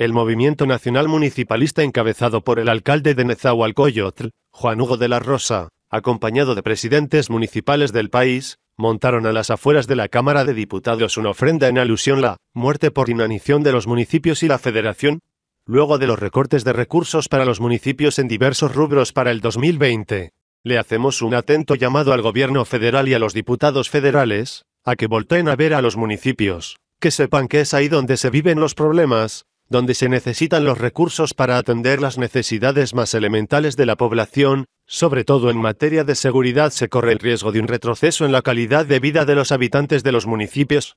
El movimiento nacional municipalista encabezado por el alcalde de Nezahualcóyotl, Juan Hugo de la Rosa, acompañado de presidentes municipales del país, montaron a las afueras de la Cámara de Diputados una ofrenda en alusión a la muerte por inanición de los municipios y la federación, luego de los recortes de recursos para los municipios en diversos rubros para el 2020. Le hacemos un atento llamado al gobierno federal y a los diputados federales, a que volteen a ver a los municipios, que sepan que es ahí donde se viven los problemas, donde se necesitan los recursos para atender las necesidades más elementales de la población, sobre todo en materia de seguridad se corre el riesgo de un retroceso en la calidad de vida de los habitantes de los municipios.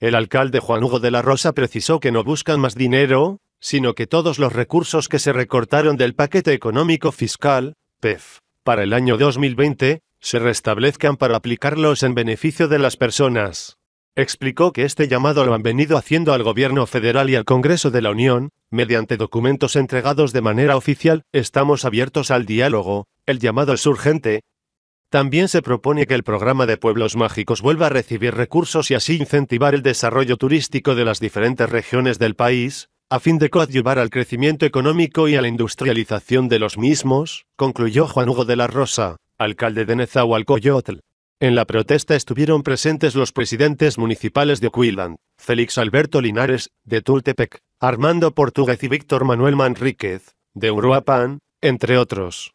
El alcalde Juan Hugo de la Rosa precisó que no buscan más dinero, sino que todos los recursos que se recortaron del paquete económico fiscal, PEF, para el año 2020, se restablezcan para aplicarlos en beneficio de las personas. Explicó que este llamado lo han venido haciendo al Gobierno federal y al Congreso de la Unión, mediante documentos entregados de manera oficial, estamos abiertos al diálogo, el llamado es urgente, también se propone que el programa de pueblos mágicos vuelva a recibir recursos y así incentivar el desarrollo turístico de las diferentes regiones del país, a fin de coadyuvar al crecimiento económico y a la industrialización de los mismos, concluyó Juan Hugo de la Rosa, alcalde de Nezahualcóyotl. En la protesta estuvieron presentes los presidentes municipales de Cuilán, Félix Alberto Linares, de Tultepec, Armando Portugués y Víctor Manuel Manríquez, de Uruapan, entre otros.